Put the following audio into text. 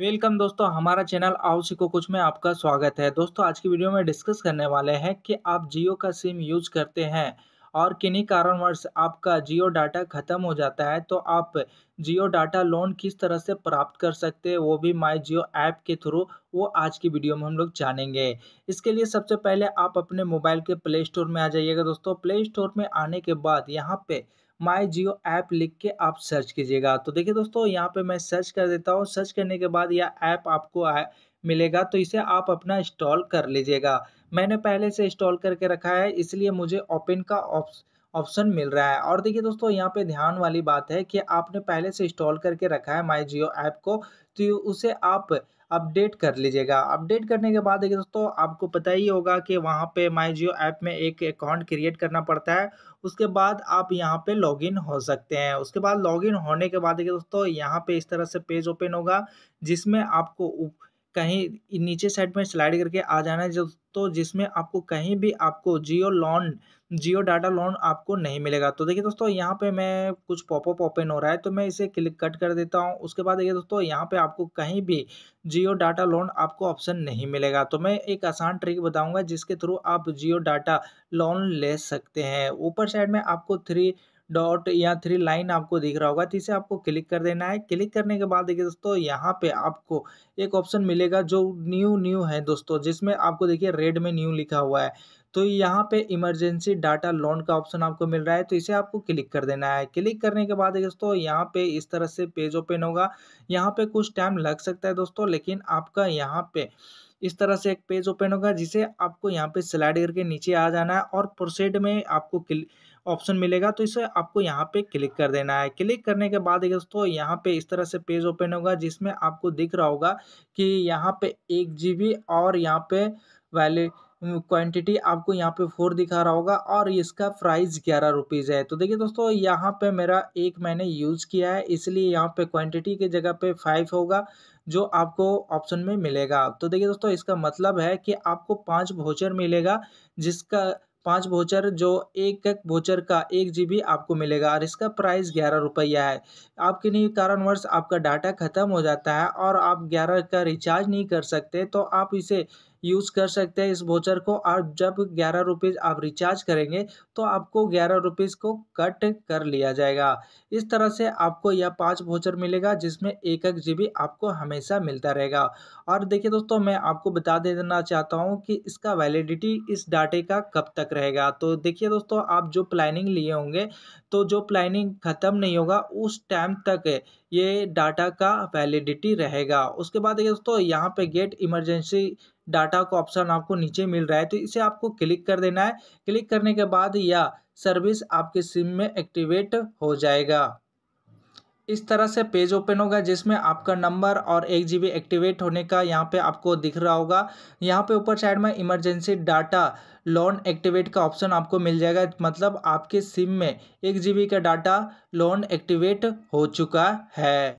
welcome दोस्तों हमारा channel आओ सीखो कुछ में आपका स्वागत है दोस्तों आज की वीडियो में डिस्कस करने वाले हैं कि आप जियो का सिम यूज करते हैं और किन्हीं कारणवश आपका जियो डाटा खत्म हो जाता है तो आप जियो डाटा लोन किस तरह से प्राप्त कर सकते हैं वो भी माई जियो ऐप के थ्रू वो आज की वीडियो में हम लोग जानेंगे इसके लिए सबसे पहले आप अपने मोबाइल के प्ले स्टोर में आ जाइएगा दोस्तों प्ले स्टोर में आने के बाद यहाँ पे माई जियो ऐप लिख के आप सर्च कीजिएगा तो देखिए दोस्तों यहाँ पे मैं सर्च कर देता हूँ सर्च करने के बाद यह ऐप आपको आ, मिलेगा तो इसे आप अपना इंस्टॉल कर लीजिएगा मैंने पहले से इंस्टॉल करके रखा है इसलिए मुझे ओपन का ऑप्शन ऑप्शन मिल रहा है और देखिए दोस्तों यहाँ पे ध्यान वाली बात है कि आपने पहले से इंस्टॉल करके रखा है माई जियो ऐप को तो उसे आप अपडेट कर लीजिएगा अपडेट करने के बाद देखिए दोस्तों आपको पता ही होगा कि वहाँ पे माई जियो ऐप में एक अकाउंट क्रिएट करना पड़ता है उसके बाद आप यहाँ पे लॉगिन हो सकते हैं उसके बाद लॉगिन होने के बाद देखिए दोस्तों यहाँ पे इस तरह से पेज ओपन होगा जिसमें आपको उप... कहीं नीचे साइड में स्लाइड करके आ जाना है तो जिसमें आपको कहीं भी आपको Jio loan Jio data loan आपको नहीं मिलेगा तो देखिए दोस्तों यहाँ पे मैं कुछ पॉपअप ओपन हो रहा है तो मैं इसे क्लिक कट कर देता हूँ उसके बाद देखिए दोस्तों यहाँ पे आपको कहीं भी जियो डाटा लोन आपको ऑप्शन नहीं मिलेगा तो मैं एक आसान ट्रिक बताऊँगा जिसके थ्रू आप जियो डाटा लोन ले सकते हैं ऊपर साइड में आपको थ्री डॉट या थ्री लाइन आपको दिख रहा होगा तो इसे आपको क्लिक कर देना है क्लिक करने के बाद देखिए दोस्तों यहाँ पे आपको एक ऑप्शन मिलेगा जो न्यू न्यू है दोस्तों जिसमें आपको देखिए रेड में न्यू लिखा हुआ है तो यहाँ पे इमरजेंसी डाटा लोन का ऑप्शन आपको मिल रहा है तो इसे आपको क्लिक कर देना है क्लिक करने के बाद दोस्तों यहाँ पे इस तरह से पेज ओपन होगा यहाँ पे कुछ टाइम लग सकता है दोस्तों लेकिन आपका यहाँ पे इस तरह से एक पेज ओपन होगा जिसे आपको यहाँ पे स्लाइड करके नीचे आ जाना है और प्रोसेड में आपको ऑप्शन मिलेगा तो इसे आपको यहाँ पे क्लिक कर देना है क्लिक करने के बाद दोस्तों यहाँ पे इस तरह से पेज ओपन होगा जिसमें आपको दिख रहा होगा कि यहाँ पे एक जी और यहाँ पे वैली क्वांटिटी आपको यहाँ पे फोर दिखा रहा होगा और इसका प्राइस ग्यारह रुपीज़ है तो देखिए दोस्तों यहाँ पे मेरा एक मैंने यूज़ किया है इसलिए यहाँ पे क्वांटिटी की जगह पे फाइव होगा जो आपको ऑप्शन में मिलेगा तो देखिए दोस्तों इसका मतलब है कि आपको पाँच भोचर मिलेगा जिसका पांच बोचर जो एक एक बोचर का एक जी आपको मिलेगा और इसका प्राइस ग्यारह रुपया है आपके नहीं कारणवश आपका डाटा ख़त्म हो जाता है और आप ग्यारह का रिचार्ज नहीं कर सकते तो आप इसे यूज़ कर सकते हैं इस वोचर को और जब ग्यारह रुपीज़ आप रिचार्ज करेंगे तो आपको ग्यारह रुपीज़ को कट कर लिया जाएगा इस तरह से आपको यह पाँच वोचर मिलेगा जिसमें एक एक जी आपको हमेशा मिलता रहेगा और देखिए दोस्तों मैं आपको बता देना चाहता हूँ कि इसका वैलिडिटी इस डाटे का कब तक रहेगा तो देखिए दोस्तों आप जो प्लानिंग लिए होंगे तो जो प्लानिंग ख़त्म नहीं होगा उस टाइम तक ये डाटा का वैलिडिटी रहेगा उसके बाद दोस्तों यहाँ पे गेट इमरजेंसी डाटा का ऑप्शन आपको नीचे मिल रहा है तो इसे आपको क्लिक कर देना है क्लिक करने के बाद यह सर्विस आपके सिम में एक्टिवेट हो जाएगा इस तरह से पेज ओपन होगा जिसमें आपका नंबर और एक जी एक्टिवेट होने का यहाँ पे आपको दिख रहा होगा यहाँ पे ऊपर साइड में इमरजेंसी डाटा लोन एक्टिवेट का ऑप्शन आपको मिल जाएगा मतलब आपके सिम में एक जी का डाटा लोन एक्टिवेट हो चुका है